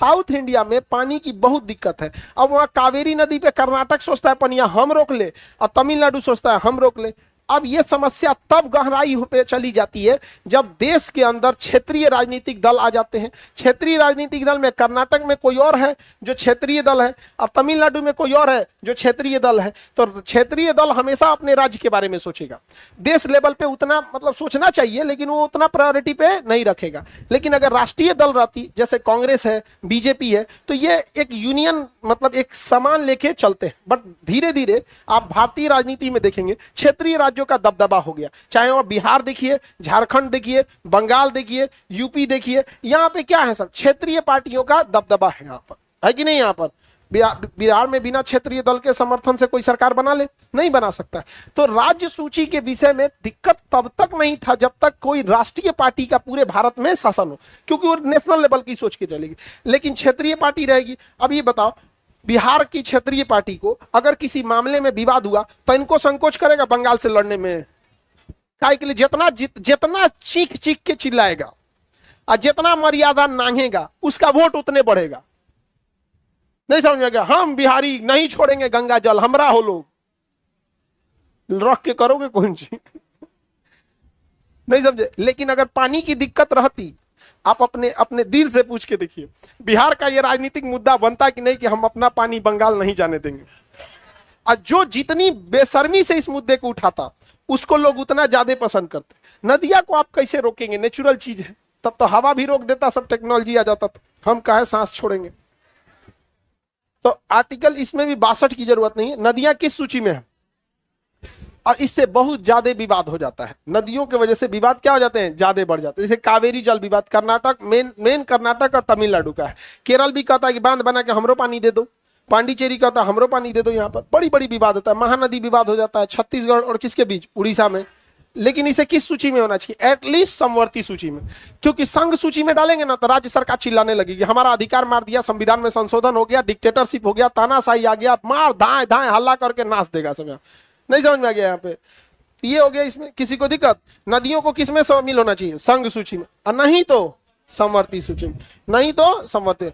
south India में पानी की बहुत दिक्कत है अब वहाँ कावेरी नदी पे कर्नाटक सोचता है पनिया हम रोक ले और तमिलनाडु सोचता है हम रोक ले अब ये समस्या तब गहराई पे चली जाती है जब देश के अंदर क्षेत्रीय राजनीतिक दल आ जाते हैं क्षेत्रीय राजनीतिक दल में कर्नाटक में कोई और है जो क्षेत्रीय दल है और तमिलनाडु में कोई और है जो क्षेत्रीय दल है तो क्षेत्रीय दल हमेशा अपने राज्य के बारे में सोचेगा देश लेवल पे उतना मतलब सोचना चाहिए लेकिन वो उतना प्रायोरिटी पे नहीं रखेगा लेकिन अगर राष्ट्रीय दल रहती जैसे कांग्रेस है बीजेपी है तो ये एक यूनियन मतलब एक समान लेके चलते हैं बट धीरे धीरे आप भारतीय राजनीति में देखेंगे क्षेत्रीय राज्यों का दबदबा हो गया चाहे वह बिहार देखिए झारखंड देखिए बंगाल देखिए यूपी देखिए यहाँ पे क्या है सब क्षेत्रीय पार्टियों का दबदबा है यहाँ पर है कि नहीं यहाँ पर बिहार में बिना क्षेत्रीय दल के समर्थन से कोई सरकार बना ले नहीं बना सकता तो राज्य सूची के विषय में दिक्कत तब तक नहीं था जब तक कोई राष्ट्रीय पार्टी का पूरे भारत में शासन हो क्योंकि वो नेशनल लेवल की सोच के चलेगी लेकिन क्षेत्रीय पार्टी रहेगी अब ये बताओ बिहार की क्षेत्रीय पार्टी को अगर किसी मामले में विवाद हुआ तो इनको संकोच करेगा बंगाल से लड़ने में काय के लिए जितना जितना चीख चीख के चिल्लाएगा और जितना मर्यादा नांगेगा उसका वोट उतने बढ़ेगा नहीं समझेगा हम बिहारी नहीं छोड़ेंगे गंगा जल हमरा हो लोग रख के करोगे कौन चीज नहीं समझे लेकिन अगर पानी की दिक्कत रहती आप अपने अपने दिल से पूछ के देखिए बिहार का ये राजनीतिक मुद्दा बनता कि नहीं कि हम अपना पानी बंगाल नहीं जाने देंगे और जो जितनी बेशर्मी से इस मुद्दे को उठाता उसको लोग उतना ज्यादा पसंद करते नदिया को आप कैसे रोकेंगे नेचुरल चीज है तब तो हवा भी रोक देता सब टेक्नोलॉजी आ जाता हम कहे सांस छोड़ेंगे तो आर्टिकल इसमें भी बासठ की जरूरत नहीं है नदियां किस सूची में है और इससे बहुत ज्यादा विवाद हो जाता है नदियों की वजह से विवाद क्या हो जाते हैं ज्यादा बढ़ जाते हैं जैसे कावेरी जल विवाद कर्नाटक मेन मेन कर्नाटक और तमिलनाडु का है केरल भी कहता है कि बांध बना के हमरो पानी दे दो पांडिचेरी कहता है हमरो पानी दे दो यहाँ पर बड़ी बड़ी विवाद होता है महानदी विवाद हो जाता है छत्तीसगढ़ और किसके बीच उड़ीसा में लेकिन इसे किस सूची में होना चाहिए एटलीस्ट समवर्ती सूची में क्योंकि संघ सूची में डालेंगे ना तो राज्य सरकार चिल्लाने लगेगी हमारा अधिकार मार दिया संविधान में संशोधन हो गया डिक्टेटरशिप हो गया तानाशाही आ गया मार धाए धाए हल्ला करके नाश देगा समय नहीं समझ में आ गया यहाँ पे ये हो गया इसमें किसी को दिक्कत नदियों को किसमें शामिल होना चाहिए संघ सूची में और नहीं तो समवर्ती सूची में नहीं तो समवर्ती